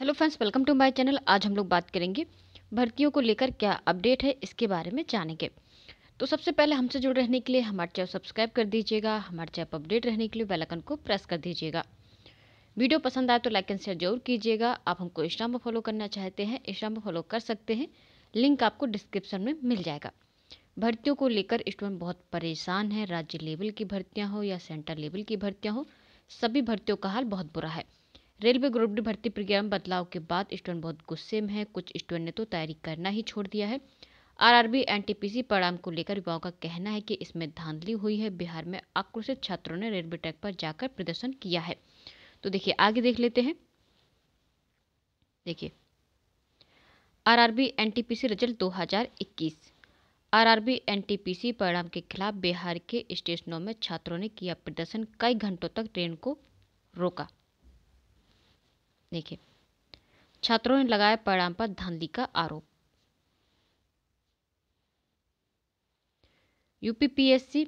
hello friends welcome to my channel आज हम लोग बात करेंगे भर्तियों को लेकर क्या अपडेट है इसके बारे में जानेंगे तो सबसे पहले हमसे जुड़ रहने के लिए हमारे चैनल सब्सक्राइब कर दीजिएगा हमारे चैनल अपडेट रहने के लिए आइकन को प्रेस कर दीजिएगा वीडियो पसंद आए तो लाइक एंड शेयर जरूर कीजिएगा आप हमको इंस्टाम पर फॉलो करना चाहते हैं इंस्टाम पर फॉलो कर सकते हैं लिंक आपको डिस्क्रिप्शन में मिल जाएगा भर्तियों को लेकर स्टूडेंट बहुत परेशान है राज्य लेवल की भर्तियाँ हो या सेंटर लेवल की भर्तियाँ हो सभी भर्तियों का हाल बहुत बुरा है रेलवे ग्रुप भर्ती प्रक्रिया में बदलाव के बाद स्टूडेंट बहुत गुस्से में है कुछ स्टूडेंट ने तो तैयारी करना ही छोड़ दिया है आरआरबी एनटीपीसी परिणाम को लेकर युवाओं का कहना है कि इसमें धांधली हुई है बिहार में आक्रोशित छात्रों ने रेलवे ट्रैक पर जाकर प्रदर्शन किया है तो देखिए आगे देख लेते हैं देखिए RRB NTPC result 2021 RRB NTPC परिणाम के खिलाफ बिहार के स्टेशनों में छात्रों ने किया प्रदर्शन कई घंटों तक ट्रेन को रोका देखिए छात्रों ने लगाया परिणाम पर धांधली का आरोप यूपीपीएससी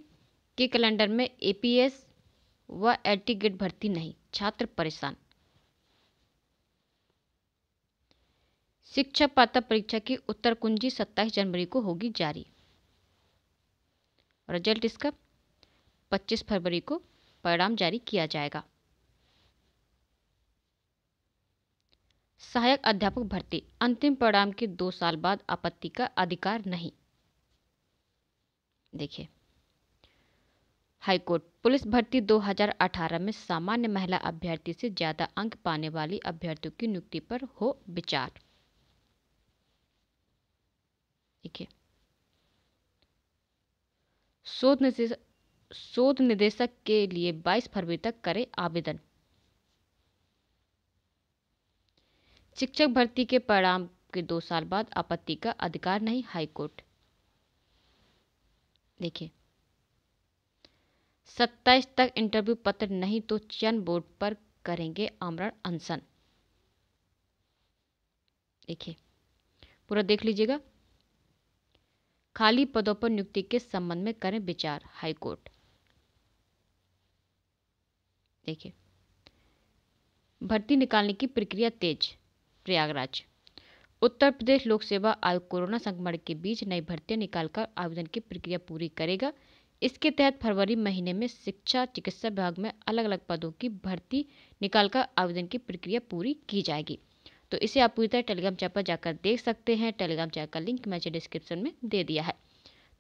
के कैलेंडर में एपीएस व एटी गेट भर्ती नहीं छात्र परेशान शिक्षा पात्र परीक्षा की उत्तर कुंजी सत्ताईस जनवरी को होगी जारी रिजल्ट इसका 25 फरवरी को परिणाम जारी किया जाएगा सहायक अध्यापक भर्ती अंतिम परिणाम के दो साल बाद आपत्ति का अधिकार नहीं देखिए हाईकोर्ट पुलिस भर्ती 2018 में सामान्य महिला अभ्यर्थी से ज्यादा अंक पाने वाली अभ्यर्थियों की नियुक्ति पर हो विचार देखिए शोध निदेशक के लिए 22 फरवरी तक करें आवेदन शिक्षक भर्ती के परिणाम के दो साल बाद आपत्ति का अधिकार नहीं हाईकोर्ट देखिए सत्ताईस तक इंटरव्यू पत्र नहीं तो चयन बोर्ड पर करेंगे आमरण अनशन देखिए पूरा देख लीजिएगा खाली पदों पर नियुक्ति के संबंध में करें विचार हाईकोर्ट देखिए भर्ती निकालने की प्रक्रिया तेज प्रयागराज उत्तर प्रदेश लोक सेवा आयोग कोरोना संक्रमण के बीच नई भर्ती निकालकर आवेदन की प्रक्रिया पूरी करेगा इसके तहत फरवरी महीने में शिक्षा चिकित्सा विभाग में अलग अलग पदों की भर्ती निकालकर आवेदन की प्रक्रिया पूरी की जाएगी तो इसे आप पूरी तरह टेलीग्राम चैनल पर जाकर देख सकते हैं टेलीग्राम चैनल का लिंक मैंने डिस्क्रिप्शन में दे दिया है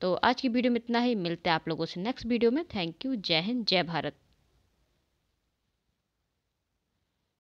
तो आज की वीडियो में इतना ही मिलते हैं आप लोगों से नेक्स्ट वीडियो में थैंक यू जय हिंद जय भारत